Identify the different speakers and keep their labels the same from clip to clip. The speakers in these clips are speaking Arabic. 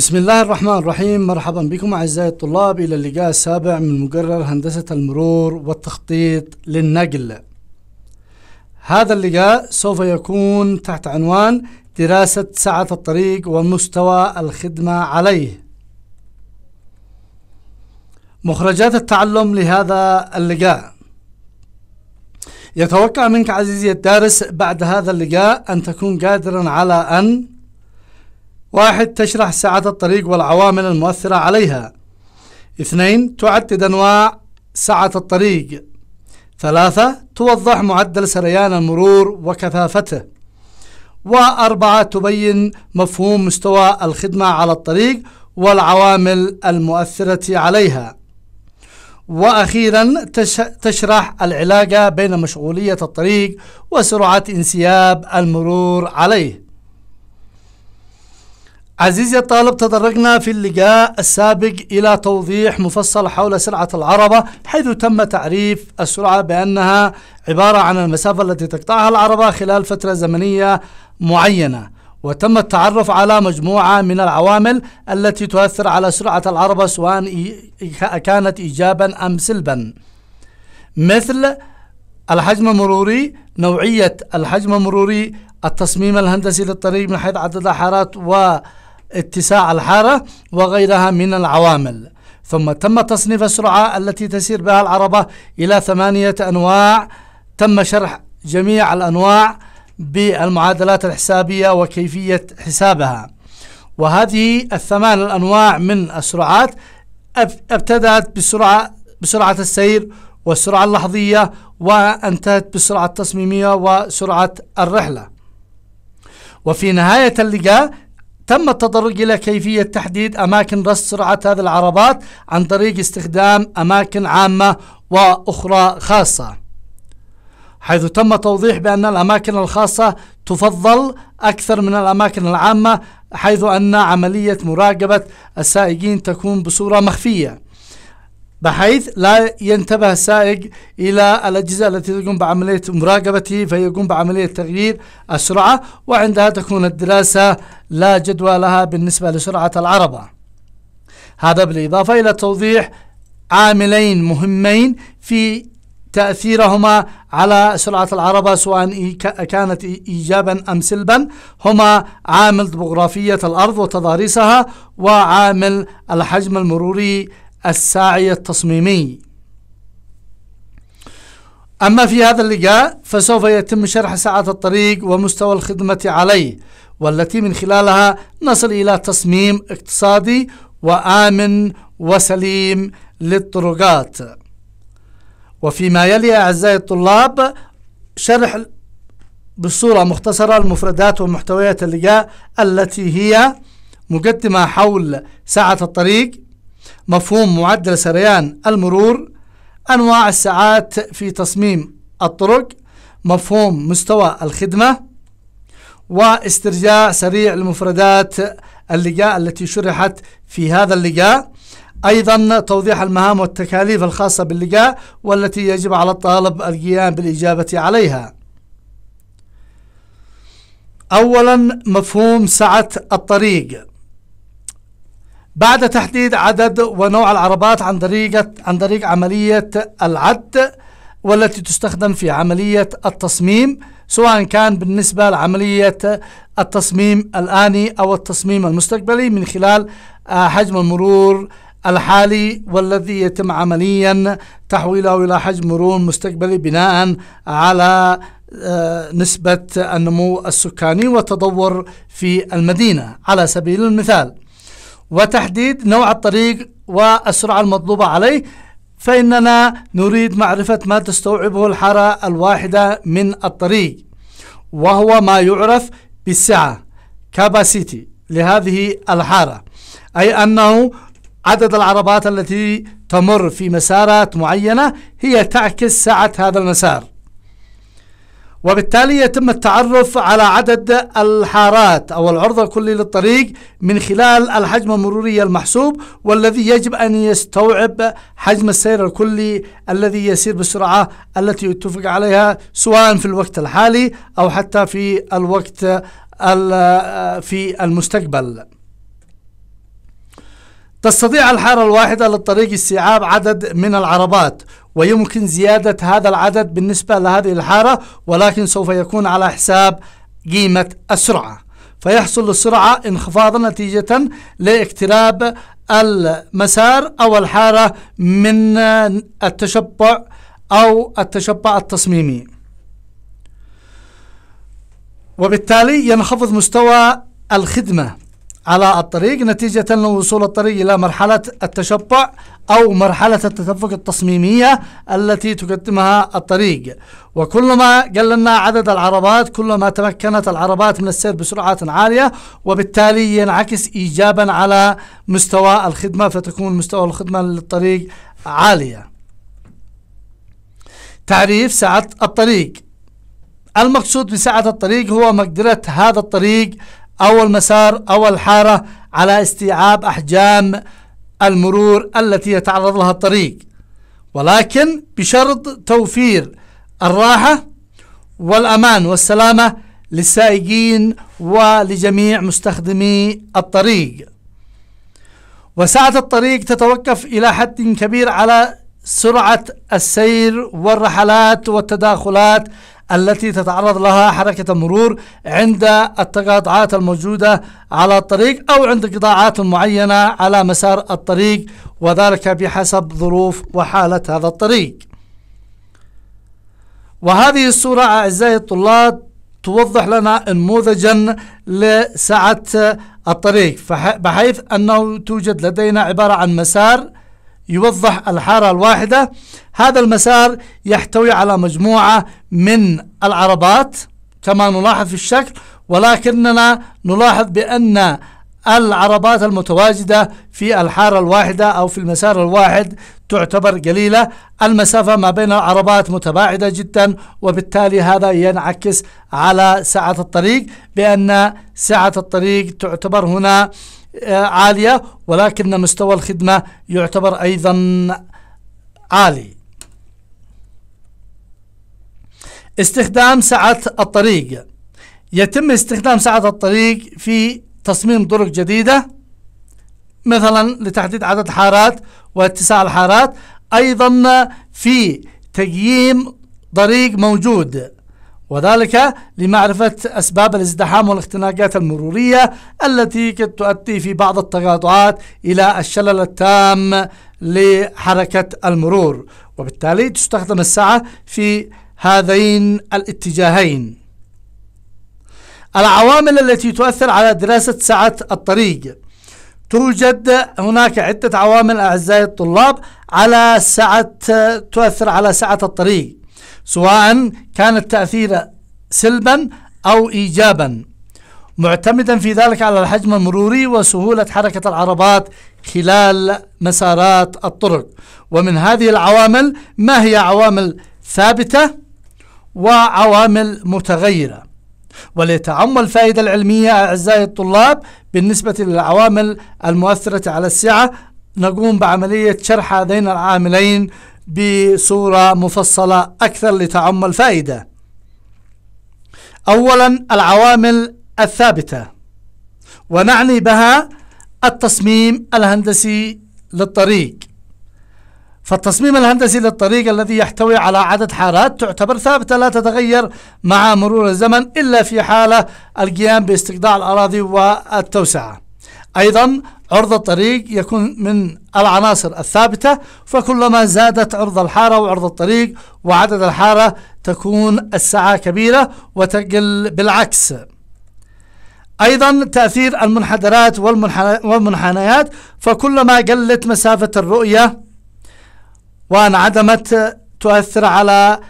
Speaker 1: بسم الله الرحمن الرحيم مرحبا بكم أعزائي الطلاب إلى اللقاء السابع من مقرر هندسة المرور والتخطيط للنقل هذا اللقاء سوف يكون تحت عنوان دراسة سعة الطريق ومستوى الخدمة عليه مخرجات التعلم لهذا اللقاء يتوقع منك عزيزي الدارس بعد هذا اللقاء أن تكون قادرا على أن واحد تشرح سعة الطريق والعوامل المؤثرة عليها اثنين تعدد أنواع سعة الطريق ثلاثة توضح معدل سريان المرور وكثافته وأربعة تبين مفهوم مستوى الخدمة على الطريق والعوامل المؤثرة عليها وأخيرا تشرح العلاقة بين مشغولية الطريق وسرعة انسياب المرور عليه عزيزي الطالب تطرقنا في اللقاء السابق إلى توضيح مفصل حول سرعة العربة حيث تم تعريف السرعة بأنها عبارة عن المسافة التي تقطعها العربة خلال فترة زمنية معينة وتم التعرف على مجموعة من العوامل التي تؤثر على سرعة العربة سواء كانت إيجابا أم سلبا مثل الحجم المروري نوعية الحجم المروري التصميم الهندسي للطريق من حيث عدد الحارات و اتساع الحارة وغيرها من العوامل ثم تم تصنيف السرعة التي تسير بها العربة إلى ثمانية أنواع تم شرح جميع الأنواع بالمعادلات الحسابية وكيفية حسابها وهذه الثمان الأنواع من السرعات ابتدأت بسرعة, بسرعة السير والسرعة اللحظية وانتهت بالسرعة التصميمية وسرعة الرحلة وفي نهاية اللقاء تم التطرق إلى كيفية تحديد أماكن رصد سرعة هذه العربات عن طريق استخدام أماكن عامة وأخرى خاصة حيث تم توضيح بأن الأماكن الخاصة تفضل أكثر من الأماكن العامة حيث أن عملية مراقبة السائقين تكون بصورة مخفية بحيث لا ينتبه السائق إلى الأجهزة التي تقوم بعملية مراقبته فيقوم بعملية تغيير السرعة وعندها تكون الدراسة لا جدوى لها بالنسبة لسرعة العربة هذا بالإضافة إلى توضيح عاملين مهمين في تأثيرهما على سرعة العربة سواء كانت إيجابا أم سلبا هما عامل طبوغرافية الأرض وتضاريسها وعامل الحجم المروري الساعي التصميمي أما في هذا اللقاء فسوف يتم شرح ساعة الطريق ومستوى الخدمة عليه والتي من خلالها نصل إلى تصميم اقتصادي وآمن وسليم للطرقات وفيما يلي أعزائي الطلاب شرح بصورة مختصرة المفردات ومحتويات اللقاء التي هي مقدمة حول ساعة الطريق مفهوم معدل سريان المرور أنواع الساعات في تصميم الطرق مفهوم مستوى الخدمة واسترجاع سريع لمفردات اللقاء التي شرحت في هذا اللقاء أيضا توضيح المهام والتكاليف الخاصة باللقاء والتي يجب على الطالب القيام بالإجابة عليها أولا مفهوم سعة الطريق بعد تحديد عدد ونوع العربات عن طريقة عن طريق عملية العد والتي تستخدم في عملية التصميم سواء كان بالنسبة لعملية التصميم الآني أو التصميم المستقبلي من خلال آه، حجم المرور الحالي والذي يتم عمليا تحويله إلى حجم مرور مستقبلي بناء على آه، نسبة النمو السكاني والتطور في المدينة على سبيل المثال وتحديد نوع الطريق والسرعة المطلوبة عليه فإننا نريد معرفة ما تستوعبه الحارة الواحدة من الطريق وهو ما يعرف بالسعة كاباسيتي لهذه الحارة أي أنه عدد العربات التي تمر في مسارات معينة هي تعكس سعة هذا المسار وبالتالي يتم التعرف على عدد الحارات أو العرض الكلي للطريق من خلال الحجم المروري المحسوب والذي يجب أن يستوعب حجم السير الكلي الذي يسير بالسرعة التي يتفق عليها سواء في الوقت الحالي أو حتى في الوقت في المستقبل تستطيع الحارة الواحدة للطريق استيعاب عدد من العربات ويمكن زيادة هذا العدد بالنسبة لهذه الحارة ولكن سوف يكون على حساب قيمة السرعة فيحصل السرعة انخفاض نتيجة لاقتراب المسار أو الحارة من التشبع أو التشبع التصميمي وبالتالي ينخفض مستوى الخدمة على الطريق نتيجة لوصول الطريق إلى مرحلة التشبع أو مرحلة التدفق التصميمية التي تقدمها الطريق وكلما قللنا عدد العربات كلما تمكنت العربات من السير بسرعات عالية وبالتالي ينعكس إيجابا على مستوى الخدمة فتكون مستوى الخدمة للطريق عالية تعريف سعة الطريق المقصود بسعة الطريق هو مقدرة هذا الطريق أول مسار أول حارة على استيعاب أحجام المرور التي يتعرض لها الطريق ولكن بشرط توفير الراحة والأمان والسلامة للسائقين ولجميع مستخدمي الطريق وسعة الطريق تتوقف إلى حد كبير على سرعة السير والرحلات والتداخلات التي تتعرض لها حركة المرور عند التقاطعات الموجودة على الطريق أو عند قطاعات معينة على مسار الطريق وذلك بحسب ظروف وحالة هذا الطريق وهذه الصورة أعزائي الطلاب توضح لنا نموذجا لسعة الطريق بحيث أنه توجد لدينا عبارة عن مسار يوضح الحارة الواحدة هذا المسار يحتوي على مجموعة من العربات كما نلاحظ في الشكل ولكننا نلاحظ بأن العربات المتواجدة في الحارة الواحدة أو في المسار الواحد تعتبر قليلة المسافة ما بين العربات متباعدة جدا وبالتالي هذا ينعكس على سعة الطريق بأن سعة الطريق تعتبر هنا عالية ولكن مستوى الخدمة يعتبر أيضا عالي استخدام سعة الطريق يتم استخدام سعة الطريق في تصميم طرق جديدة مثلا لتحديد عدد الحارات واتساع الحارات أيضا في تقييم طريق موجود وذلك لمعرفة أسباب الازدحام والاختناقات المرورية التي قد تؤدي في بعض التقاطعات إلى الشلل التام لحركة المرور وبالتالي تستخدم الساعة في هذين الاتجاهين العوامل التي تؤثر على دراسة ساعة الطريق توجد هناك عدة عوامل أعزائي الطلاب على ساعة تؤثر على ساعة الطريق سواء كان التأثير سلبا أو إيجابا معتمدا في ذلك على الحجم المروري وسهولة حركة العربات خلال مسارات الطرق ومن هذه العوامل ما هي عوامل ثابتة وعوامل متغيرة ولتعمل الفائدة العلمية أعزائي الطلاب بالنسبة للعوامل المؤثرة على السعة نقوم بعملية شرح هذين العاملين بصورة مفصلة أكثر لتعم الفائدة أولا العوامل الثابتة ونعني بها التصميم الهندسي للطريق فالتصميم الهندسي للطريق الذي يحتوي على عدد حالات تعتبر ثابتة لا تتغير مع مرور الزمن إلا في حالة القيام باستقطاع الأراضي والتوسعة أيضا عرض الطريق يكون من العناصر الثابتة فكلما زادت عرض الحارة وعرض الطريق وعدد الحارة تكون السعة كبيرة وتقل بالعكس أيضا تأثير المنحدرات والمنحنيات فكلما قلت مسافة الرؤية وانعدمت تؤثر على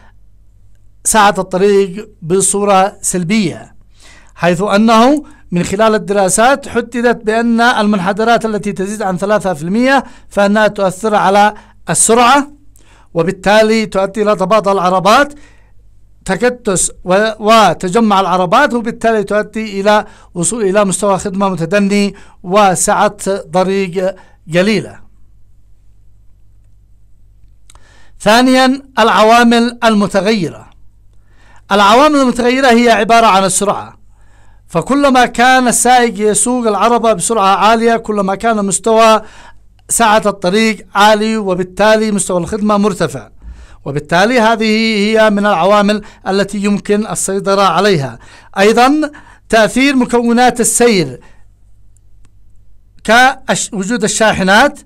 Speaker 1: سعة الطريق بصورة سلبية حيث أنه من خلال الدراسات حددت بأن المنحدرات التي تزيد عن 3% فإنها تؤثر على السرعة وبالتالي تؤدي إلى تباطؤ العربات تكتس وتجمع العربات وبالتالي تؤدي إلى وصول إلى مستوى خدمة متدني وسعة طريق قليلة ثانيا العوامل المتغيرة العوامل المتغيرة هي عبارة عن السرعة فكلما كان السائق يسوق العربة بسرعة عالية كلما كان مستوى سعة الطريق عالي وبالتالي مستوى الخدمة مرتفع وبالتالي هذه هي من العوامل التي يمكن السيطرة عليها أيضا تأثير مكونات السير كوجود الشاحنات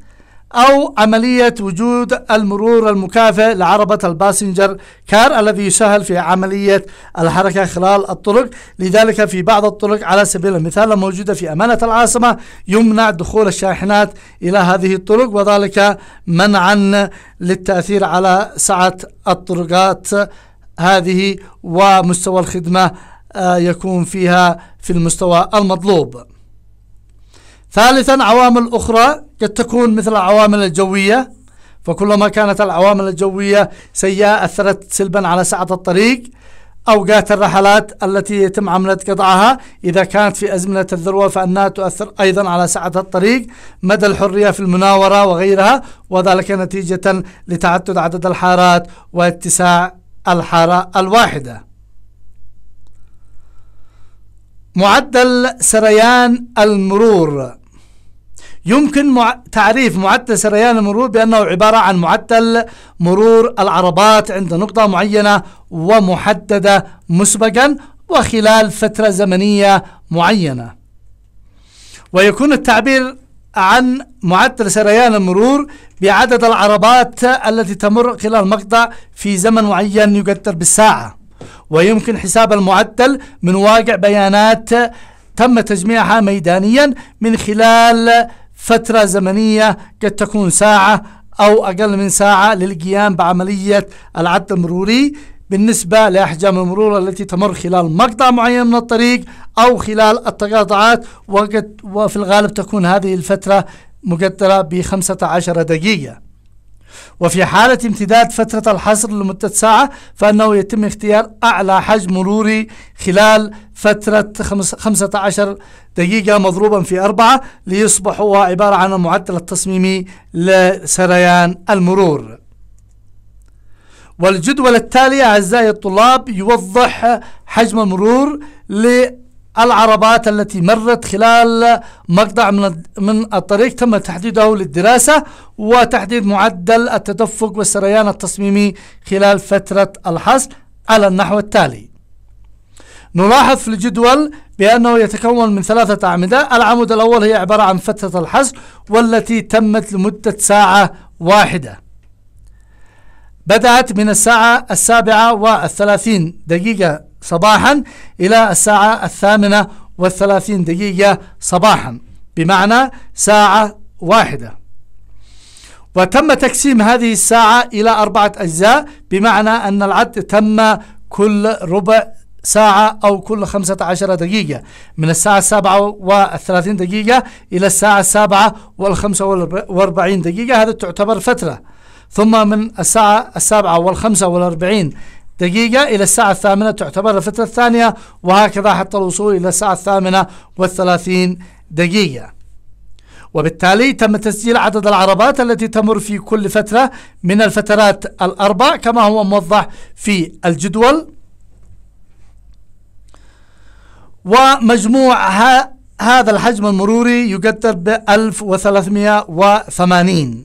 Speaker 1: أو عملية وجود المرور المكافئ لعربة الباسنجر كار الذي يسهل في عملية الحركة خلال الطرق لذلك في بعض الطرق على سبيل المثال الموجودة في أمانة العاصمة يمنع دخول الشاحنات إلى هذه الطرق وذلك منعا للتأثير على سعة الطرقات هذه ومستوى الخدمة آه، يكون فيها في المستوى المطلوب ثالثا عوامل أخرى قد تكون مثل العوامل الجوية فكلما كانت العوامل الجوية سيئة أثرت سلبا على سعة الطريق أوقات الرحلات التي يتم عملة قطعها إذا كانت في أزمنة الذروة فأنها تؤثر أيضا على سعة الطريق مدى الحرية في المناورة وغيرها وذلك نتيجة لتعدد عدد الحارات واتساع الحارة الواحدة معدل سريان المرور يمكن مع تعريف معدل سريان المرور بأنه عبارة عن معدل مرور العربات عند نقطة معينة ومحددة مسبقا وخلال فترة زمنية معينة ويكون التعبير عن معدل سريان المرور بعدد العربات التي تمر خلال مقطع في زمن معين يقدر بالساعة ويمكن حساب المعدل من واقع بيانات تم تجميعها ميدانيا من خلال فترة زمنية قد تكون ساعة أو أقل من ساعة للقيام بعملية العد المروري بالنسبة لأحجام المرور التي تمر خلال مقطع معين من الطريق أو خلال التقاطعات وقد وفي الغالب تكون هذه الفترة مقدرة ب 15 دقيقة وفي حالة امتداد فترة الحصر لمدة ساعة فإنه يتم اختيار أعلى حجم مروري خلال فترة 15 دقيقة مضروبا في أربعة ليصبح هو عبارة عن المعدل التصميمي لسريان المرور والجدول التالي أعزائي الطلاب يوضح حجم المرور ل العربات التي مرت خلال مقطع من من الطريق تم تحديده للدراسة وتحديد معدل التدفق والسريان التصميمي خلال فترة الحصر على النحو التالي نلاحظ في الجدول بأنه يتكون من ثلاثة أعمدة العمود الأول هي عبارة عن فترة الحصر والتي تمت لمدة ساعة واحدة بدأت من الساعة السابعة والثلاثين دقيقة صباحا إلى الساعة الثامنة والثلاثين دقيقة صباحا بمعنى ساعة واحدة وتم تقسيم هذه الساعة إلى أربعة أجزاء بمعنى أن العد تم كل ربع ساعة أو كل خمسة عشر دقيقة من الساعة السابعة والثلاثين دقيقة إلى الساعة السابعة والخمسة والأربعين دقيقة هذا تعتبر فترة ثم من الساعة السابعة والخمسة والأربعين دقيقة إلى الساعة الثامنة تعتبر الفترة الثانية وهكذا حتى الوصول إلى الساعة الثامنة والثلاثين دقيقة وبالتالي تم تسجيل عدد العربات التي تمر في كل فترة من الفترات الأربع كما هو موضح في الجدول ومجموع هذا الحجم المروري يقدر ب 1380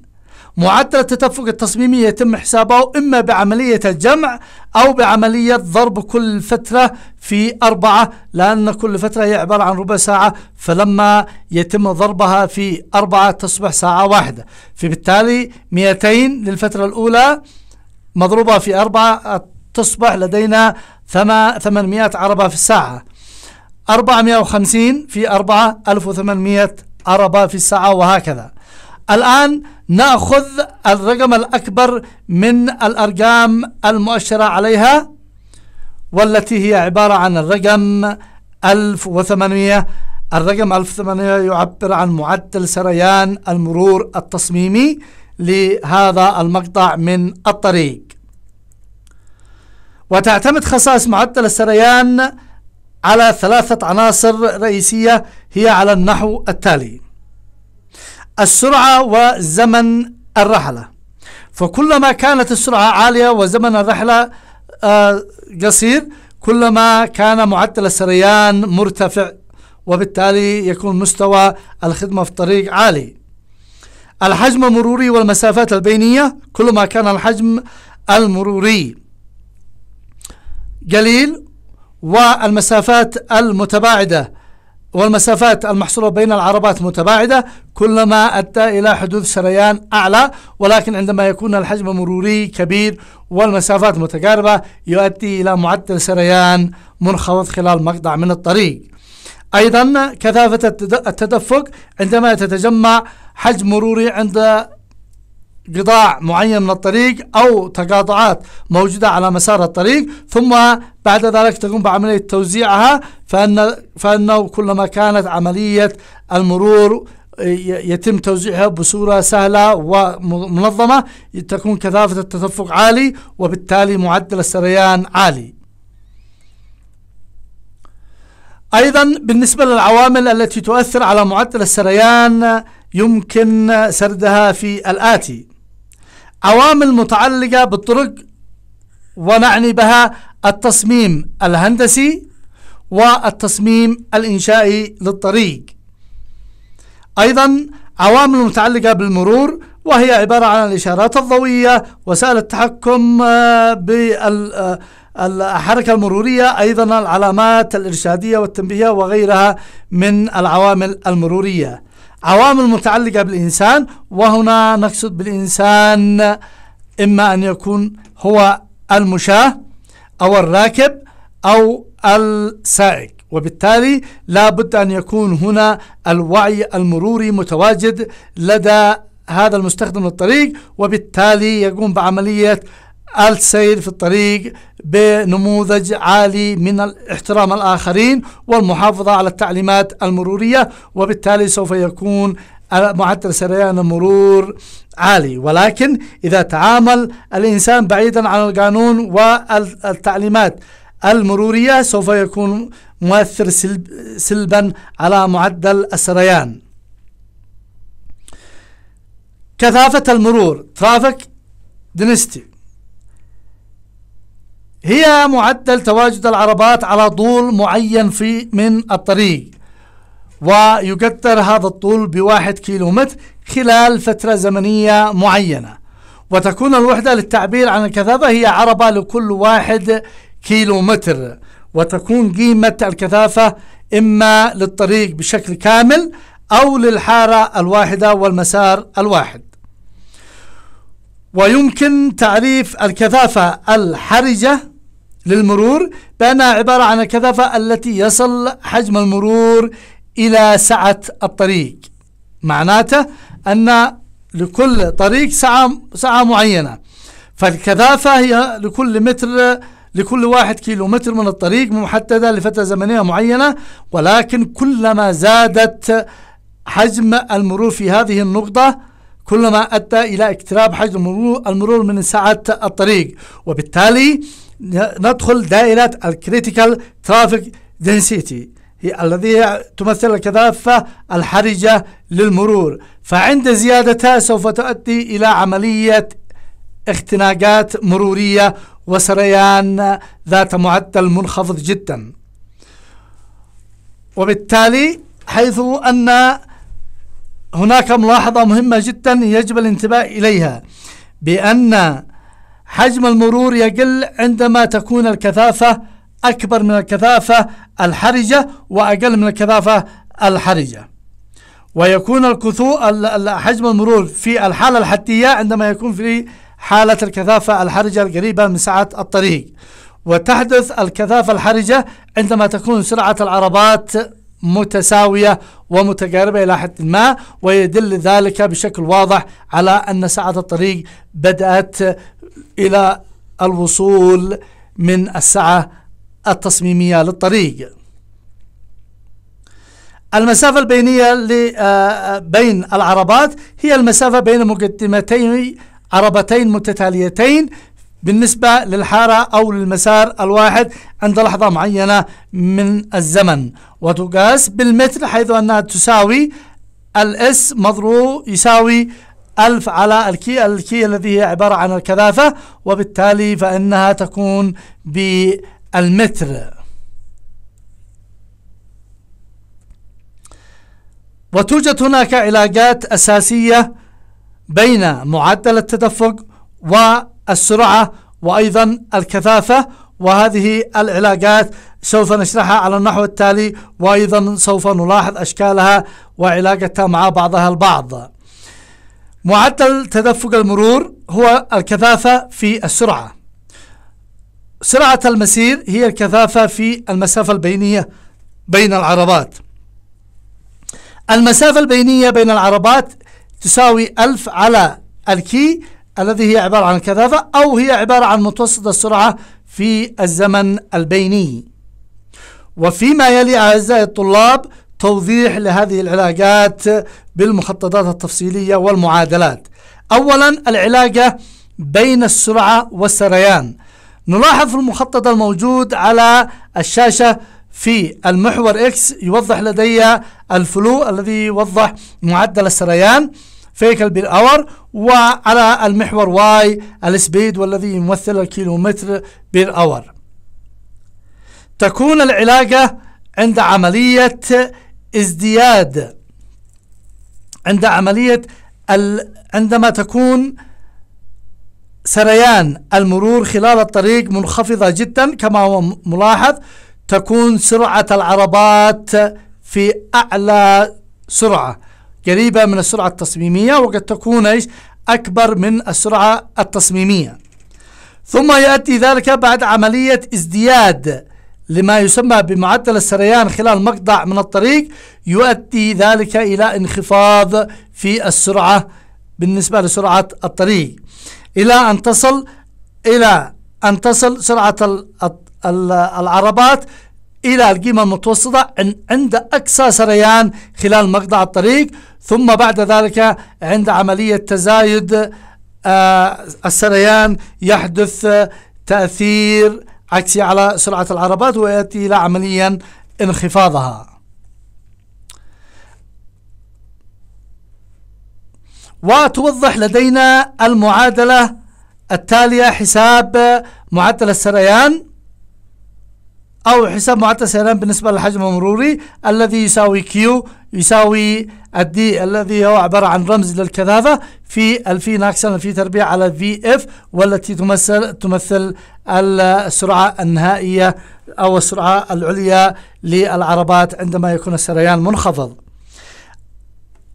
Speaker 1: معدل التدفق التصميمي يتم حسابه إما بعملية الجمع أو بعملية ضرب كل فترة في أربعة لأن كل فترة هي عبارة عن ربع ساعة فلما يتم ضربها في أربعة تصبح ساعة واحدة فبالتالي 200 للفترة الأولى مضروبة في أربعة تصبح لدينا 800 عربة في الساعة 450 في أربعة 1800 عربة في الساعة وهكذا الآن نأخذ الرقم الأكبر من الأرقام المؤشرة عليها والتي هي عبارة عن الرقم 1800 الرقم 1800 يعبر عن معدل سريان المرور التصميمي لهذا المقطع من الطريق وتعتمد خصائص معدل السريان على ثلاثة عناصر رئيسية هي على النحو التالي السرعة وزمن الرحلة فكلما كانت السرعة عالية وزمن الرحلة آه، قصير كلما كان معدل السريان مرتفع وبالتالي يكون مستوى الخدمة في الطريق عالي الحجم المروري والمسافات البينية كلما كان الحجم المروري قليل والمسافات المتباعدة والمسافات المحصورة بين العربات متباعدة كلما أدى إلى حدوث سريان أعلى ولكن عندما يكون الحجم مروري كبير والمسافات متقاربة يؤدي إلى معدل سريان منخفض خلال مقطع من الطريق أيضا كثافة التدفق عندما تتجمع حجم مروري عند قطاع معين من الطريق أو تقاطعات موجودة على مسار الطريق ثم بعد ذلك تقوم بعملية توزيعها فأن فأنه كلما كانت عملية المرور يتم توزيعها بصورة سهلة ومنظمة تكون كثافة التدفق عالي وبالتالي معدل السريان عالي أيضا بالنسبة للعوامل التي تؤثر على معدل السريان يمكن سردها في الآتي عوامل متعلقة بالطرق ونعني بها التصميم الهندسي والتصميم الإنشائي للطريق أيضا عوامل متعلقة بالمرور وهي عبارة عن الإشارات الضوئية وسائل التحكم آه، بالحركة آه، المرورية أيضا العلامات الإرشادية والتنبيهية وغيرها من العوامل المرورية عوامل متعلقة بالإنسان وهنا نقصد بالإنسان إما أن يكون هو المشاه أو الراكب أو السائق وبالتالي لا بد أن يكون هنا الوعي المروري متواجد لدى هذا المستخدم للطريق وبالتالي يقوم بعملية السير في الطريق بنموذج عالي من احترام الآخرين والمحافظة على التعليمات المرورية وبالتالي سوف يكون معدل سريان المرور عالي ولكن إذا تعامل الإنسان بعيدا عن القانون والتعليمات المرورية سوف يكون مؤثر سلبا على معدل السريان كثافة المرور ترافيك دنستي هي معدل تواجد العربات على طول معين في من الطريق ويقدر هذا الطول بواحد كيلومتر خلال فترة زمنية معينة وتكون الوحدة للتعبير عن الكثافة هي عربة لكل واحد كيلومتر وتكون قيمة الكثافة إما للطريق بشكل كامل أو للحارة الواحدة والمسار الواحد ويمكن تعريف الكثافة الحرجة للمرور بأنها عبارة عن الكثافة التي يصل حجم المرور إلى سعة الطريق معناته أن لكل طريق سعة, سعة معينة فالكثافة هي لكل متر لكل واحد كيلو متر من الطريق محددة لفترة زمنية معينة ولكن كلما زادت حجم المرور في هذه النقطة كلما أدى إلى اقتراب حجم المرور, المرور من سعة الطريق وبالتالي ندخل دائرة الكريتيكال ترافيك density هي الذي تمثل الكثافة الحرجة للمرور فعند زيادتها سوف تؤدي إلى عملية اختناقات مرورية وسريان ذات معدل منخفض جدا وبالتالي حيث أن هناك ملاحظة مهمة جدا يجب الانتباه إليها بأن حجم المرور يقل عندما تكون الكثافة أكبر من الكثافة الحرجة وأقل من الكثافة الحرجة ويكون الكثو حجم المرور في الحالة الحتية عندما يكون في حالة الكثافة الحرجة القريبة من سعة الطريق وتحدث الكثافة الحرجة عندما تكون سرعة العربات متساوية ومتقاربة إلى حد ما ويدل ذلك بشكل واضح على أن سعة الطريق بدأت إلى الوصول من الساعة التصميمية للطريق المسافة البينية آه، آه، بين العربات هي المسافة بين مقدمتي عربتين متتاليتين بالنسبة للحارة أو للمسار الواحد عند لحظة معينة من الزمن وتقاس بالمتر حيث أنها تساوي الاس مضروب يساوي ألف على الكي الكي الذي هي عبارة عن الكثافة وبالتالي فإنها تكون ب المتر وتوجد هناك علاقات أساسية بين معدل التدفق والسرعة وأيضا الكثافة وهذه العلاقات سوف نشرحها على النحو التالي وأيضا سوف نلاحظ أشكالها وعلاقتها مع بعضها البعض معدل تدفق المرور هو الكثافة في السرعة سرعة المسير هي الكثافة في المسافة البينية بين العربات المسافة البينية بين العربات تساوي 1000 على الكي الذي هي عبارة عن الكثافة أو هي عبارة عن متوسط السرعة في الزمن البيني وفيما يلي أعزائي الطلاب توضيح لهذه العلاقات بالمخططات التفصيلية والمعادلات أولا العلاقة بين السرعة والسريان نلاحظ في المخطط الموجود على الشاشة في المحور X يوضح لدي الفلو الذي يوضح معدل السريان فيكل بير اور وعلى المحور واي السبيد والذي يمثل الكيلومتر اور تكون العلاقة عند عملية ازدياد عند عملية ال... عندما تكون سريان المرور خلال الطريق منخفضة جدا كما هو ملاحظ تكون سرعة العربات في أعلى سرعة قريبة من السرعة التصميمية وقد تكون إيش أكبر من السرعة التصميمية ثم يأتي ذلك بعد عملية ازدياد لما يسمى بمعدل السريان خلال مقطع من الطريق يؤدي ذلك إلى انخفاض في السرعة بالنسبة لسرعة الطريق إلى أن تصل إلى أن تصل سرعة العربات إلى القيمة المتوسطة عند أقصى سريان خلال مقطع الطريق ثم بعد ذلك عند عملية تزايد آه، السريان يحدث تأثير عكسي على سرعة العربات ويأتي إلى عمليا انخفاضها وتوضح لدينا المعادلة التالية حساب معدل السريان أو حساب معدل السريان بالنسبة للحجم المروري الذي يساوي Q يساوي الدي الذي هو عبارة عن رمز للكثافة في الفي ناكسن الفي تربيع على في اف والتي تمثل تمثل السرعة النهائية أو السرعة العليا للعربات عندما يكون السريان منخفض.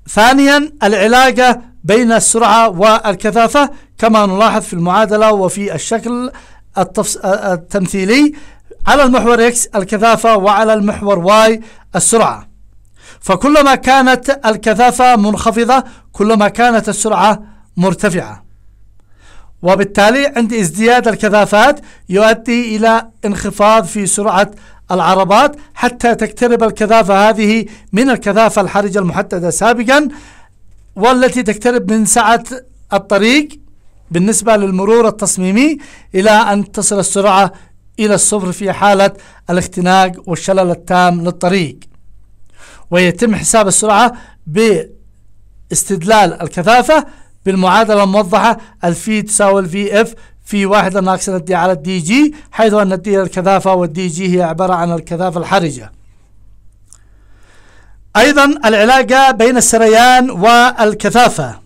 Speaker 1: ثانيا العلاقة بين السرعة والكثافة كما نلاحظ في المعادلة وفي الشكل التمثيلي على المحور X الكثافة وعلى المحور Y السرعة فكلما كانت الكثافة منخفضة كلما كانت السرعة مرتفعة وبالتالي عند ازدياد الكثافات يؤدي إلى انخفاض في سرعة العربات حتى تقترب الكثافة هذه من الكثافة الحرجة المحددة سابقا والتي تقترب من سعة الطريق بالنسبة للمرور التصميمي إلى أن تصل السرعة إلى الصفر في حالة الاختناق والشلل التام للطريق ويتم حساب السرعة باستدلال الكثافة بالمعادلة الموضحة الفي تساوي الفي اف في واحدة ناقص الدي على الدي جي حيث أن الدي الكثافة والدي جي هي عبارة عن الكثافة الحرجة أيضا العلاقة بين السريان والكثافة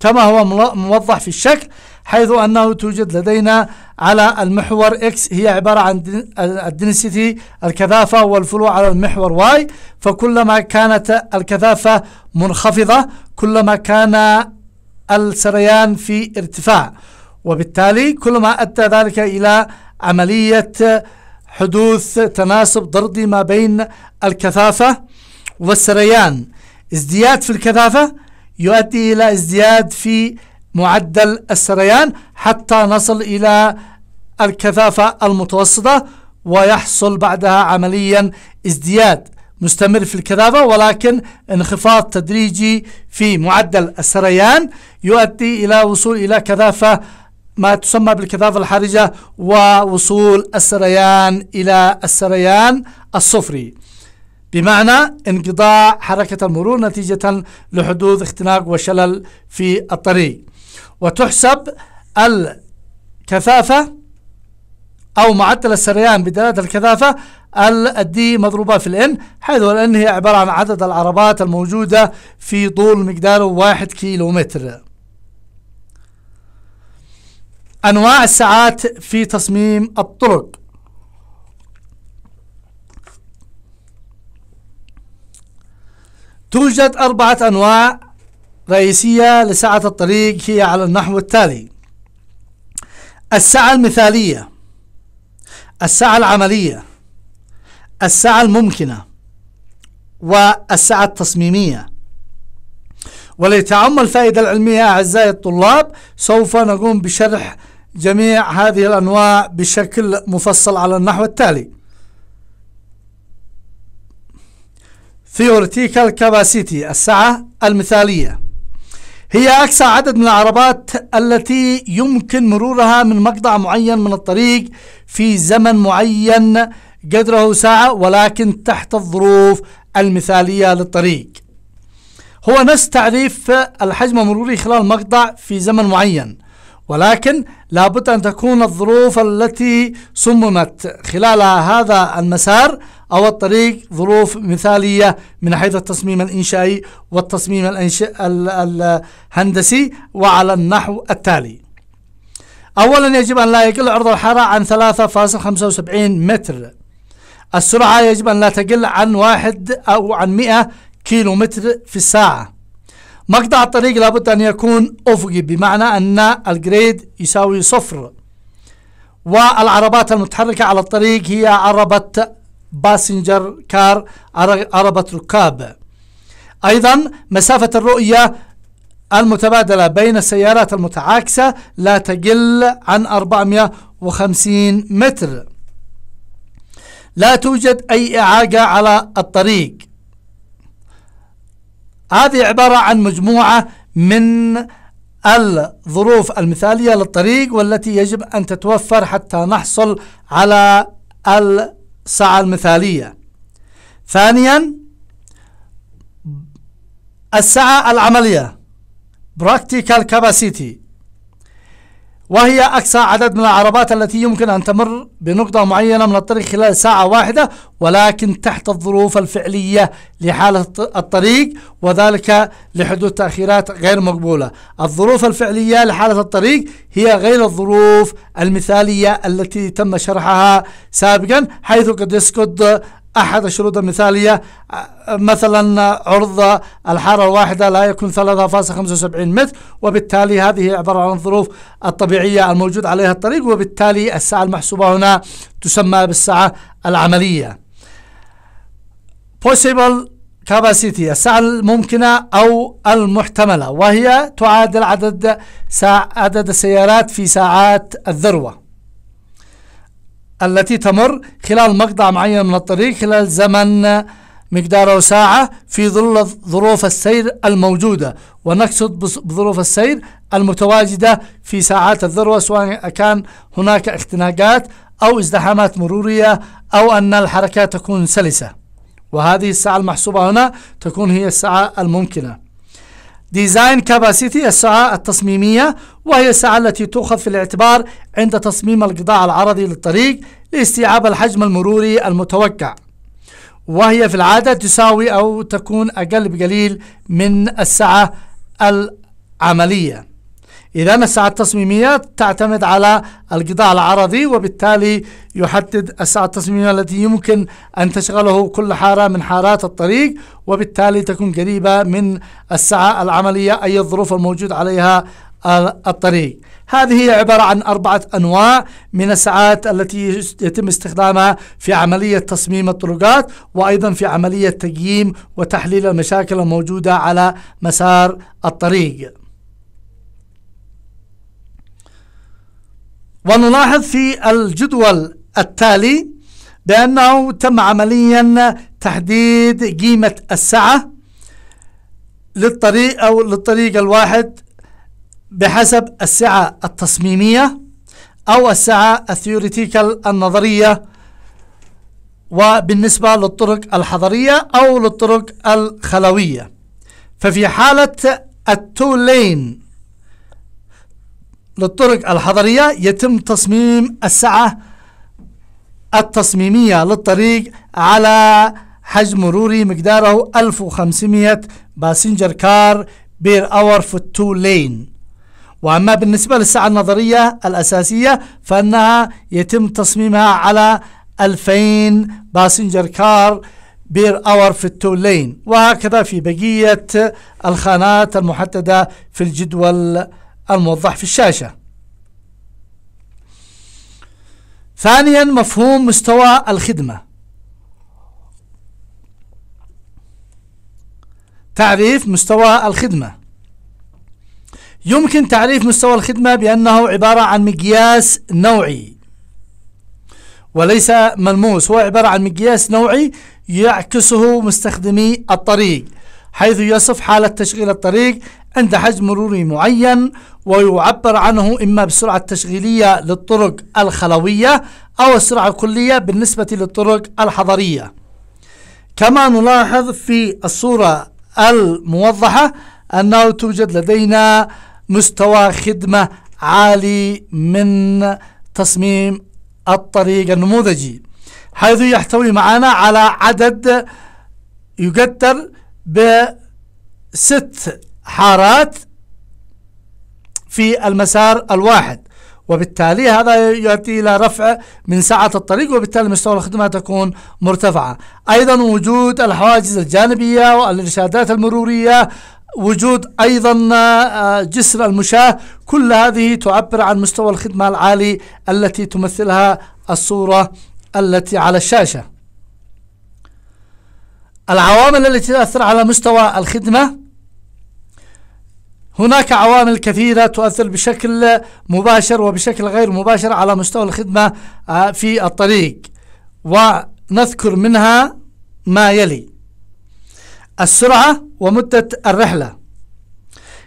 Speaker 1: كما هو موضح في الشكل حيث أنه توجد لدينا على المحور X هي عبارة عن الدنسيتي الكثافة والفلو على المحور Y فكلما كانت الكثافة منخفضة كلما كان السريان في ارتفاع وبالتالي كلما أدى ذلك إلى عملية حدوث تناسب طردي ما بين الكثافة والسريان ازدياد في الكثافة يؤدي إلى ازدياد في معدل السريان حتى نصل إلى الكثافة المتوسطة ويحصل بعدها عمليا ازدياد مستمر في الكثافة ولكن انخفاض تدريجي في معدل السريان يؤدي إلى وصول إلى كثافة ما تسمى بالكثافة الحرجة ووصول السريان إلى السريان الصفري بمعنى انقطاع حركة المرور نتيجة لحدوث اختناق وشلل في الطريق وتحسب الكثافة أو معدل السريان بدلالة الكثافة الدي مضروبة في الان حيث الان هي عبارة عن عدد العربات الموجودة في طول مقداره واحد كيلو متر أنواع الساعات في تصميم الطرق توجد أربعة أنواع رئيسية لسعة الطريق هي على النحو التالي السعة المثالية السعة العملية السعة الممكنة والسعة التصميمية ولتعم الفائدة العلمية أعزائي الطلاب سوف نقوم بشرح جميع هذه الأنواع بشكل مفصل على النحو التالي theoretical capacity السعة المثالية هي أقصى عدد من العربات التي يمكن مرورها من مقطع معين من الطريق في زمن معين قدره ساعة ولكن تحت الظروف المثالية للطريق هو نفس تعريف الحجم المروري خلال مقطع في زمن معين ولكن لابد أن تكون الظروف التي صممت خلال هذا المسار أو الطريق ظروف مثالية من حيث التصميم الإنشائي والتصميم الهندسي وعلى النحو التالي أولا يجب أن لا يقل عرض الحارة عن 3.75 متر السرعة يجب أن لا تقل عن واحد أو عن 100 كيلو متر في الساعة مقطع الطريق لابد أن يكون أفقي بمعنى أن الجريد يساوي صفر والعربات المتحركة على الطريق هي عربة باسنجر كار عربة ركاب أيضا مسافة الرؤية المتبادلة بين السيارات المتعاكسة لا تقل عن 450 متر لا توجد أي إعاقة على الطريق هذه عبارة عن مجموعة من الظروف المثالية للطريق والتي يجب أن تتوفر حتى نحصل على السعة المثالية ثانيا السعة العملية practical capacity وهي أقصى عدد من العربات التي يمكن أن تمر بنقطة معينة من الطريق خلال ساعة واحدة ولكن تحت الظروف الفعلية لحالة الطريق وذلك لحدوث تأخيرات غير مقبولة الظروف الفعلية لحالة الطريق هي غير الظروف المثالية التي تم شرحها سابقا حيث قد يسقط أحد الشروط المثالية مثلا عرض الحارة الواحدة لا يكون 3.75 متر وبالتالي هذه عبارة عن الظروف الطبيعية الموجود عليها الطريق وبالتالي الساعة المحسوبة هنا تسمى بالساعة العملية possible capacity الساعة الممكنة أو المحتملة وهي تعادل عدد ساع عدد السيارات في ساعات الذروة التي تمر خلال مقطع معين من الطريق خلال زمن مقداره ساعة في ظل ظروف السير الموجودة ونقصد بظروف السير المتواجدة في ساعات الذروة سواء كان هناك اختناقات أو ازدحامات مرورية أو أن الحركة تكون سلسة وهذه الساعة المحسوبة هنا تكون هي الساعة الممكنة ديزاين كاباسيتي الساعة التصميمية وهي الساعة التي تؤخذ في الاعتبار عند تصميم القطاع العرضي للطريق لاستيعاب الحجم المروري المتوقع وهي في العادة تساوي أو تكون أقل بقليل من الساعة العملية إذا الساعة التصميمية تعتمد على القطاع العرضي وبالتالي يحدد الساعة التصميمية التي يمكن أن تشغله كل حارة من حارات الطريق وبالتالي تكون قريبة من الساعة العملية أي الظروف الموجود عليها آه، الطريق هذه هي عبارة عن أربعة أنواع من الساعات التي يتم استخدامها في عملية تصميم الطرقات وأيضا في عملية تقييم وتحليل المشاكل الموجودة على مسار الطريق ونلاحظ في الجدول التالي بأنه تم عمليا تحديد قيمة السعة للطريق أو للطريق الواحد بحسب السعة التصميمية أو السعة الثيوريتيكال النظرية وبالنسبة للطرق الحضرية أو للطرق الخلوية ففي حالة التو لين للطرق الحضرية يتم تصميم السعة التصميمية للطريق على حجم مروري مقداره 1500 باسنجر كار بير اور في التو لين وأما بالنسبة للساعة النظرية الأساسية فأنها يتم تصميمها على 2000 باسنجر كار بير اور في التو لين وهكذا في بقية الخانات المحددة في الجدول الموضح في الشاشة ثانيا مفهوم مستوى الخدمة تعريف مستوى الخدمة يمكن تعريف مستوى الخدمة بأنه عبارة عن مقياس نوعي وليس ملموس هو عبارة عن مقياس نوعي يعكسه مستخدمي الطريق حيث يصف حالة تشغيل الطريق عند حجم مروري معين ويعبر عنه إما بالسرعة التشغيلية للطرق الخلوية أو السرعة الكلية بالنسبة للطرق الحضرية كما نلاحظ في الصورة الموضحة أنه توجد لدينا مستوى خدمة عالي من تصميم الطريق النموذجي حيث يحتوي معنا على عدد يقدر بست حارات في المسار الواحد وبالتالي هذا يؤدي إلى رفع من سعة الطريق وبالتالي مستوى الخدمة تكون مرتفعة أيضا وجود الحواجز الجانبية والإرشادات المرورية وجود أيضا آه، جسر المشاة كل هذه تعبر عن مستوى الخدمة العالي التي تمثلها الصورة التي على الشاشة العوامل التي تؤثر على مستوى الخدمة هناك عوامل كثيرة تؤثر بشكل مباشر وبشكل غير مباشر على مستوى الخدمة آه، في الطريق ونذكر منها ما يلي السرعة ومدة الرحلة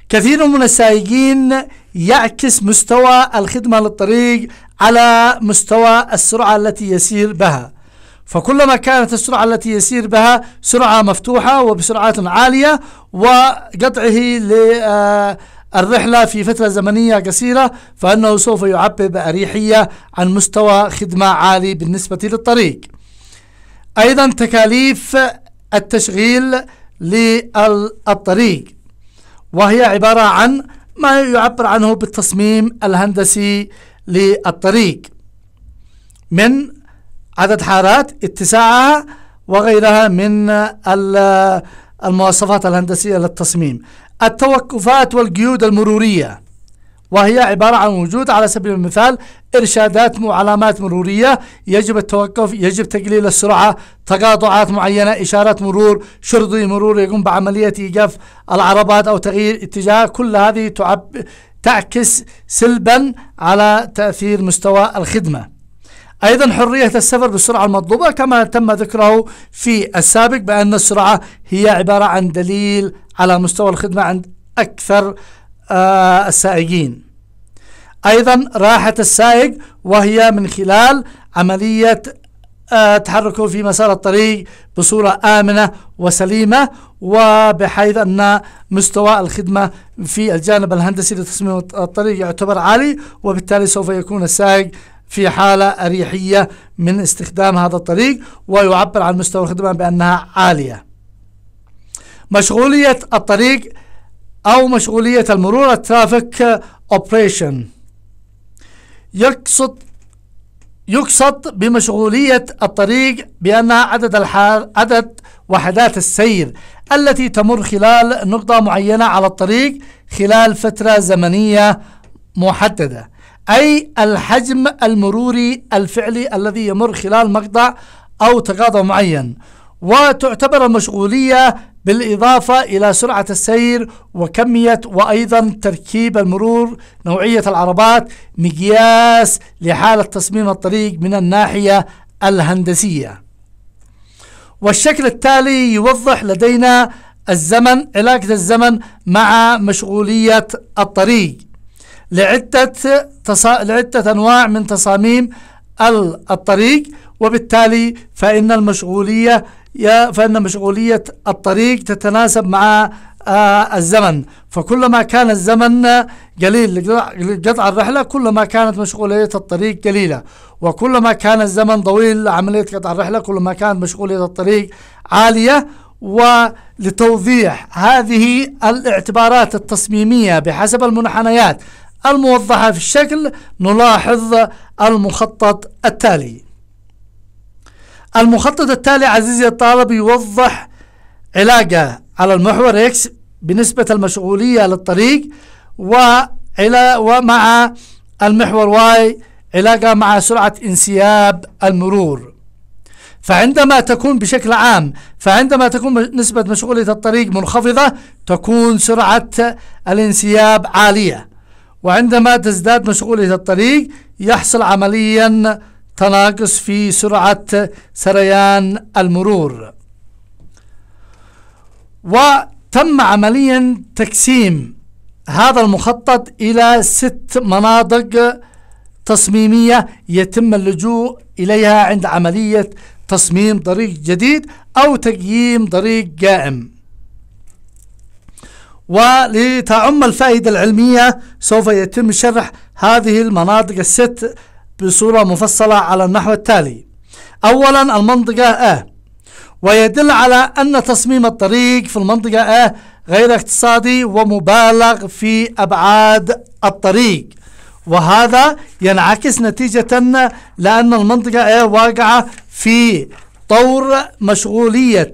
Speaker 1: كثير من السائقين يعكس مستوى الخدمة للطريق على مستوى السرعة التي يسير بها فكلما كانت السرعة التي يسير بها سرعة مفتوحة وبسرعات عالية وقطعه للرحلة آه، في فترة زمنية قصيرة فإنه سوف يعبر بأريحية عن مستوى خدمة عالي بالنسبة للطريق أيضا تكاليف التشغيل للطريق وهي عبارة عن ما يعبر عنه بالتصميم الهندسي للطريق من عدد حارات اتساعها وغيرها من المواصفات الهندسية للتصميم التوقفات والقيود المرورية وهي عبارة عن وجود على سبيل المثال إرشادات وعلامات مرورية يجب التوقف يجب تقليل السرعة تقاطعات معينة إشارات مرور شرطي مرور يقوم بعملية إيقاف العربات أو تغيير اتجاه كل هذه تعب تعكس سلبا على تأثير مستوى الخدمة أيضا حرية السفر بالسرعة المطلوبة كما تم ذكره في السابق بأن السرعة هي عبارة عن دليل على مستوى الخدمة عند أكثر آه السائقين أيضا راحة السائق وهي من خلال عملية آه تحركه في مسار الطريق بصورة آمنة وسليمة وبحيث أن مستوى الخدمة في الجانب الهندسي لتصميم الطريق يعتبر عالي وبالتالي سوف يكون السائق في حالة أريحية من استخدام هذا الطريق ويعبر عن مستوى الخدمة بأنها عالية مشغولية الطريق أو مشغولية المرور الترافيك أوبريشن يقصد يقصد بمشغولية الطريق بأنها عدد الحال عدد وحدات السير التي تمر خلال نقطة معينة على الطريق خلال فترة زمنية محددة أي الحجم المروري الفعلي الذي يمر خلال مقطع أو تقاطع معين وتعتبر المشغولية بالإضافة إلى سرعة السير وكمية وأيضا تركيب المرور نوعية العربات مقياس لحالة تصميم الطريق من الناحية الهندسية والشكل التالي يوضح لدينا الزمن علاقة الزمن مع مشغولية الطريق لعدة تصا... لعدة أنواع من تصاميم الطريق وبالتالي فإن المشغولية يا فإن مشغولية الطريق تتناسب مع آه، الزمن فكلما كان الزمن قليل لقطع الرحلة كلما كانت مشغولية الطريق قليلة وكلما كان الزمن طويل لعملية قطع الرحلة كلما كانت مشغولية الطريق عالية ولتوضيح هذه الاعتبارات التصميمية بحسب المنحنيات الموضحة في الشكل نلاحظ المخطط التالي المخطط التالي عزيزي الطالب يوضح علاقه على المحور اكس بنسبه المشغوليه للطريق وعلى ومع المحور واي علاقه مع سرعه انسياب المرور فعندما تكون بشكل عام فعندما تكون نسبة مشغولية الطريق منخفضة تكون سرعة الانسياب عالية وعندما تزداد مشغولية الطريق يحصل عمليا تناقص في سرعة سريان المرور وتم عمليا تقسيم هذا المخطط إلى ست مناطق تصميمية يتم اللجوء إليها عند عملية تصميم طريق جديد أو تقييم طريق قائم ولتعم الفائدة العلمية سوف يتم شرح هذه المناطق الست بصورة مفصلة على النحو التالي أولا المنطقة آه ويدل على أن تصميم الطريق في المنطقة آه غير اقتصادي ومبالغ في أبعاد الطريق وهذا ينعكس نتيجة لأن المنطقة آه واقعة في طور مشغولية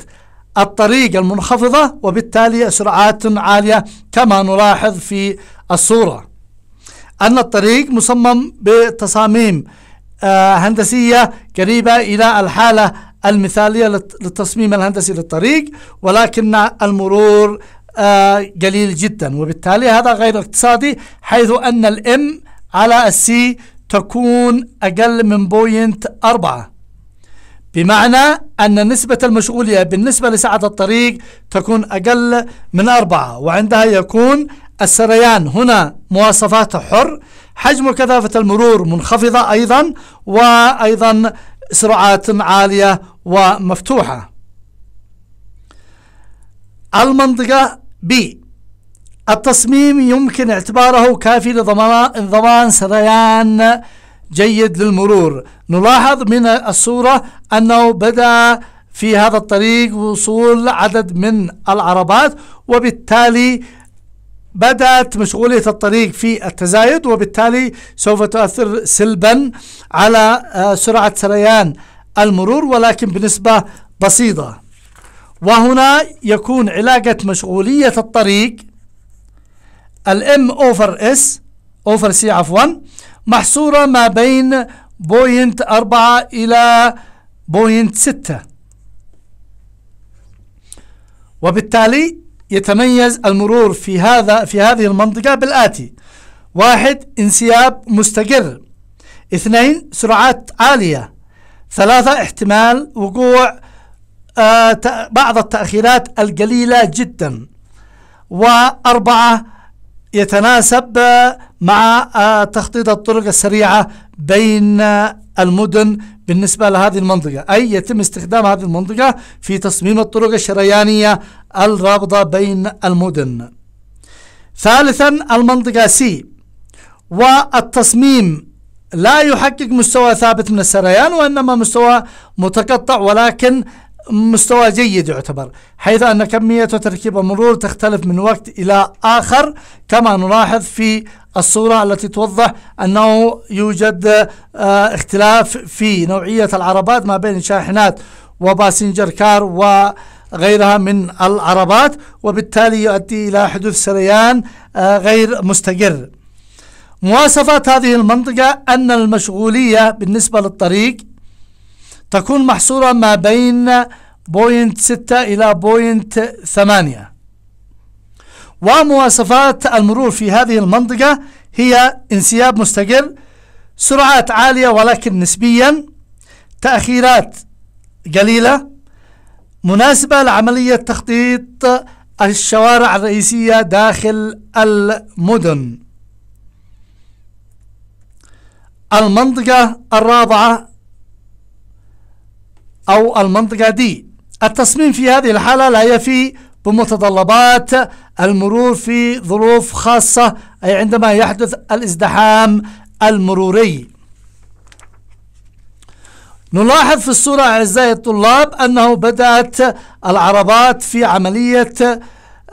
Speaker 1: الطريق المنخفضة وبالتالي سرعات عالية كما نلاحظ في الصورة أن الطريق مصمم بتصاميم آه، هندسية قريبة إلى الحالة المثالية للتصميم الهندسي للطريق ولكن المرور آه، قليل جدا وبالتالي هذا غير اقتصادي حيث أن الام على السي تكون أقل من بوينت أربعة بمعنى أن نسبة المشغولية بالنسبة لسعة الطريق تكون أقل من أربعة وعندها يكون السريان هنا مواصفات حر حجم كثافة المرور منخفضة أيضا وأيضا سرعات عالية ومفتوحة المنطقة B التصميم يمكن اعتباره كافي لضمان سريان جيد للمرور نلاحظ من الصورة أنه بدأ في هذا الطريق وصول عدد من العربات وبالتالي بدأت مشغولية الطريق في التزايد وبالتالي سوف تؤثر سلبا على آه، سرعة سريان المرور ولكن بنسبة بسيطة وهنا يكون علاقة مشغولية الطريق الام اوفر اس اوفر سي عفوا محصورة ما بين بوينت أربعة إلى بوينت ستة وبالتالي يتميز المرور في هذا في هذه المنطقة بالآتي واحد انسياب مستقر اثنين سرعات عالية ثلاثة احتمال وقوع آه بعض التأخيرات القليلة جدا وأربعة يتناسب آه، مع آه، تخطيط الطرق السريعة بين آه، المدن بالنسبة لهذه المنطقة أي يتم استخدام هذه المنطقة في تصميم الطرق الشريانية الرابطة بين المدن ثالثا المنطقة سي والتصميم لا يحقق مستوى ثابت من السريان وإنما مستوى متقطع ولكن مستوى جيد يعتبر حيث أن كمية وتركيب المرور تختلف من وقت إلى آخر كما نلاحظ في الصورة التي توضح أنه يوجد آه، اختلاف في نوعية العربات ما بين شاحنات وباسنجر كار و غيرها من العربات وبالتالي يؤدي إلى حدوث سريان آه، غير مستقر مواصفات هذه المنطقة أن المشغولية بالنسبة للطريق تكون محصورة ما بين بوينت 6 إلى بوينت 8 ومواصفات المرور في هذه المنطقة هي انسياب مستقر سرعات عالية ولكن نسبيا تأخيرات قليلة مناسبة لعملية تخطيط الشوارع الرئيسية داخل المدن المنطقة الرابعة أو المنطقة دي التصميم في هذه الحالة لا يفي بمتطلبات المرور في ظروف خاصة أي عندما يحدث الازدحام المروري نلاحظ في الصورة أعزائي الطلاب أنه بدأت العربات في عملية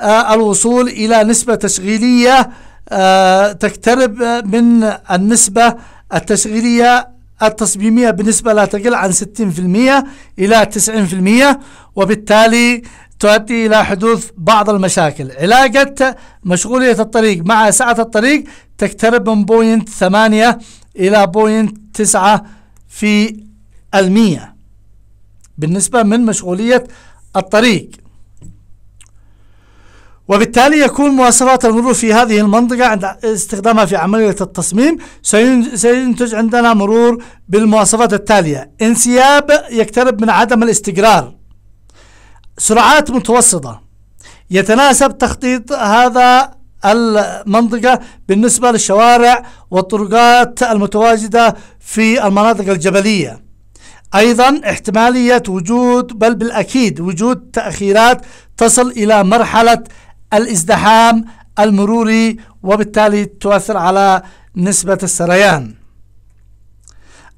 Speaker 1: آه، الوصول إلى نسبة تشغيلية آه، تقترب من النسبة التشغيلية التصميمية بنسبة لا تقل عن 60% إلى 90% وبالتالي تؤدي إلى حدوث بعض المشاكل علاقة مشغولية الطريق مع سعة الطريق تقترب من بوينت 8 إلى بوينت 9 في المية بالنسبة من مشغولية الطريق وبالتالي يكون مواصفات المرور في هذه المنطقة عند استخدامها في عملية التصميم سينتج عندنا مرور بالمواصفات التالية انسياب يقترب من عدم الاستقرار سرعات متوسطة يتناسب تخطيط هذا المنطقة بالنسبة للشوارع والطرقات المتواجدة في المناطق الجبلية أيضا احتمالية وجود بل بالأكيد وجود تأخيرات تصل إلى مرحلة الازدحام المروري وبالتالي تؤثر على نسبة السريان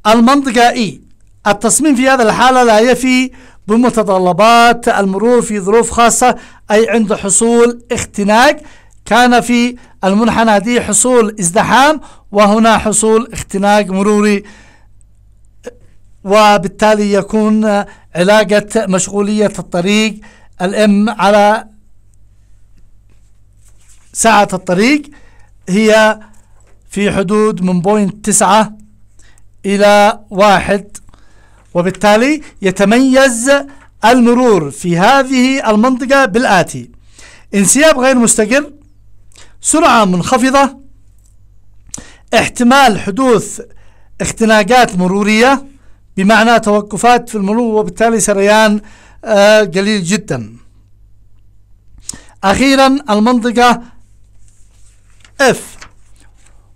Speaker 1: المنطقة إي e، التصميم في هذا الحالة لا يفي بمتطلبات المرور في ظروف خاصة أي عند حصول اختناق كان في المنحنى دي حصول ازدحام وهنا حصول اختناق مروري وبالتالي يكون علاقة مشغولية الطريق الام على ساعة الطريق هي في حدود من بوينت تسعة إلى واحد وبالتالي يتميز المرور في هذه المنطقة بالآتي انسياب غير مستقر سرعة منخفضة احتمال حدوث اختناقات مرورية بمعنى توقفات في المرور وبالتالي سريان قليل آه، جدا أخيرا المنطقة F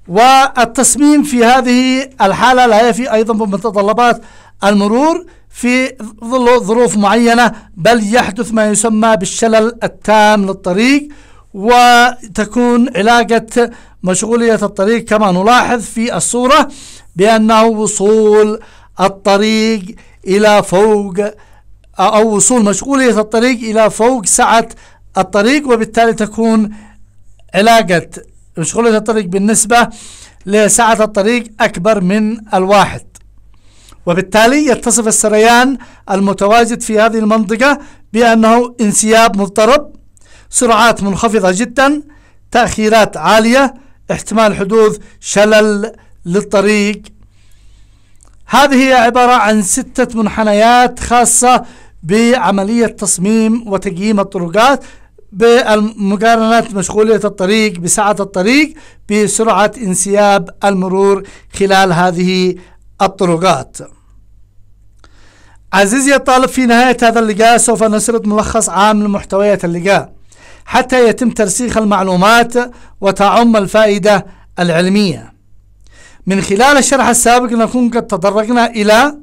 Speaker 1: والتصميم في هذه الحالة لا يفي أيضا بمتطلبات المرور في ظل ظروف معينة بل يحدث ما يسمى بالشلل التام للطريق وتكون علاقة مشغولية الطريق كما نلاحظ في الصورة بأنه وصول الطريق إلى فوق أو وصول مشغولية الطريق إلى فوق سعة الطريق وبالتالي تكون علاقة مشغولية الطريق بالنسبة لسعة الطريق أكبر من الواحد وبالتالي يتصف السريان المتواجد في هذه المنطقة بأنه انسياب مضطرب سرعات منخفضة جدا تأخيرات عالية احتمال حدوث شلل للطريق هذه هي عبارة عن ستة منحنيات خاصة بعملية تصميم وتقييم الطرقات بمقارنة مشغولية الطريق بسعة الطريق بسرعة انسياب المرور خلال هذه الطرقات عزيزي الطالب في نهاية هذا اللقاء سوف نسرد ملخص عام لمحتويات اللقاء حتى يتم ترسيخ المعلومات وتعم الفائدة العلمية من خلال الشرح السابق نكون قد تطرقنا إلى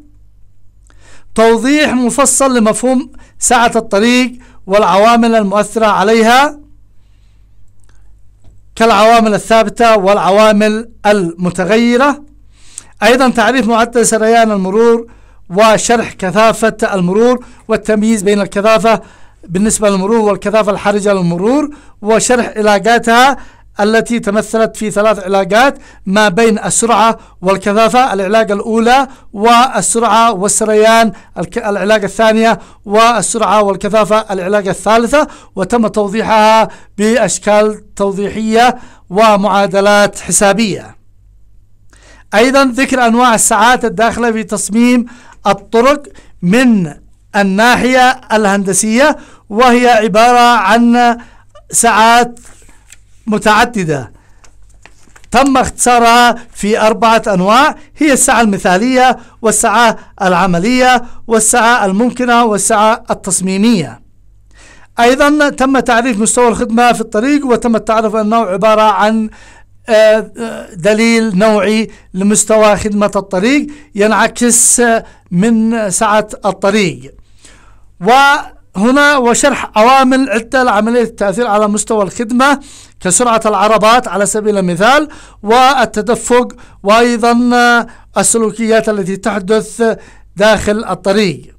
Speaker 1: توضيح مفصل لمفهوم سعة الطريق والعوامل المؤثرة عليها كالعوامل الثابتة والعوامل المتغيرة أيضا تعريف معدل سريان المرور وشرح كثافة المرور والتمييز بين الكثافة بالنسبة للمرور والكثافة الحرجة للمرور وشرح علاقاتها التي تمثلت في ثلاث علاقات ما بين السرعة والكثافة العلاقة الأولى والسرعة والسريان العلاقة الثانية والسرعة والكثافة العلاقة الثالثة وتم توضيحها بأشكال توضيحية ومعادلات حسابية أيضا ذكر أنواع الساعات الداخلة في تصميم الطرق من الناحية الهندسية وهي عبارة عن ساعات متعددة تم اختصارها في أربعة أنواع هي الساعة المثالية والساعة العملية والساعة الممكنة والساعة التصميمية أيضا تم تعريف مستوى الخدمة في الطريق وتم التعرف أنه عبارة عن آه، آه، دليل نوعي لمستوى خدمة الطريق ينعكس آه، من سعة الطريق وهنا وشرح عوامل عدة لعملية التأثير على مستوى الخدمة كسرعة العربات على سبيل المثال والتدفق وأيضا السلوكيات التي تحدث داخل الطريق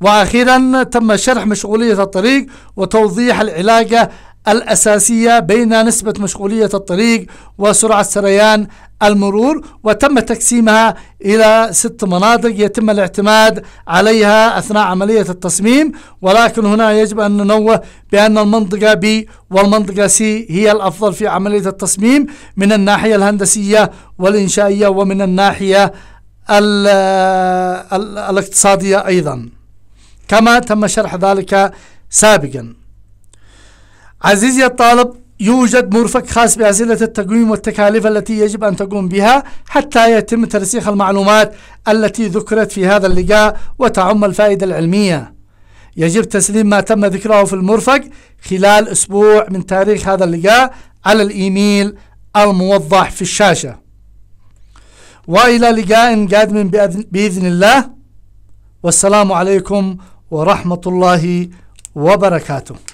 Speaker 1: وأخيرا تم شرح مشغولية الطريق وتوضيح العلاقة الأساسية بين نسبة مشغولية الطريق وسرعة سريان المرور وتم تقسيمها إلى ست مناطق يتم الاعتماد عليها أثناء عملية التصميم ولكن هنا يجب أن ننوه بأن المنطقة B والمنطقة C هي الأفضل في عملية التصميم من الناحية الهندسية والإنشائية ومن الناحية الـ الـ الاقتصادية أيضا كما تم شرح ذلك سابقا عزيزي الطالب يوجد مرفق خاص بأسئلة التقويم والتكاليف التي يجب أن تقوم بها حتى يتم ترسيخ المعلومات التي ذكرت في هذا اللقاء وتعم الفائدة العلمية يجب تسليم ما تم ذكره في المرفق خلال أسبوع من تاريخ هذا اللقاء على الإيميل الموضح في الشاشة وإلى لقاء قادم بإذن الله والسلام عليكم ورحمة الله وبركاته